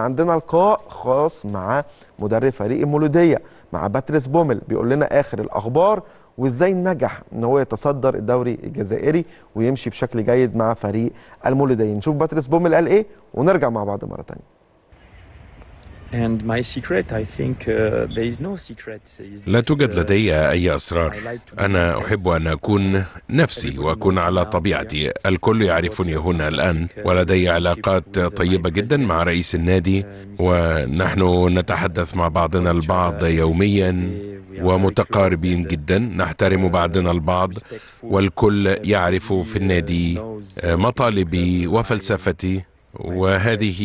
عندنا لقاء خاص مع مدرب فريق المولوديه مع باتريس بومل بيقول لنا اخر الاخبار وازاي نجح ان هو يتصدر الدوري الجزائري ويمشي بشكل جيد مع فريق المولوديه نشوف باتريس بومل قال ايه ونرجع مع بعض مره ثانيه Uh, لا توجد uh, لدي أي أسرار أنا أحب أن أكون نفسي وأكون على طبيعتي الكل يعرفني هنا الآن ولدي علاقات طيبة جدا مع رئيس النادي uh, ونحن نتحدث مع بعضنا البعض يوميا ومتقاربين جدا نحترم بعضنا البعض والكل يعرف في النادي آه، مطالبي وفلسفتي وهذه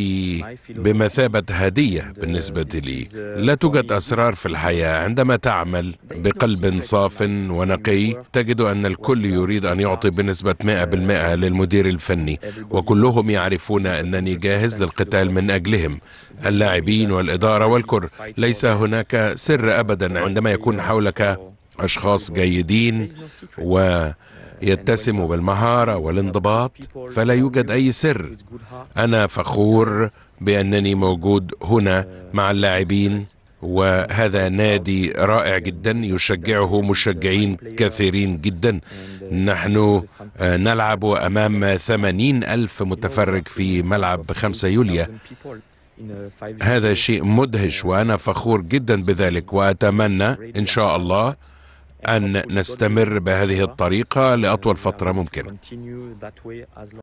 بمثابة هدية بالنسبة لي لا توجد أسرار في الحياة عندما تعمل بقلب صاف ونقي تجد أن الكل يريد أن يعطي بنسبة 100% للمدير الفني وكلهم يعرفون أنني جاهز للقتال من أجلهم اللاعبين والإدارة والكر ليس هناك سر أبدا عندما يكون حولك أشخاص جيدين ويتسموا بالمهارة والانضباط فلا يوجد أي سر أنا فخور بأنني موجود هنا مع اللاعبين وهذا نادي رائع جدا يشجعه مشجعين كثيرين جدا نحن آه، نلعب أمام ثمانين ألف متفرج في ملعب خمسة يوليا هذا شيء مدهش وأنا فخور جدا بذلك وأتمنى إن شاء الله أن نستمر بهذه الطريقة لأطول فترة ممكنة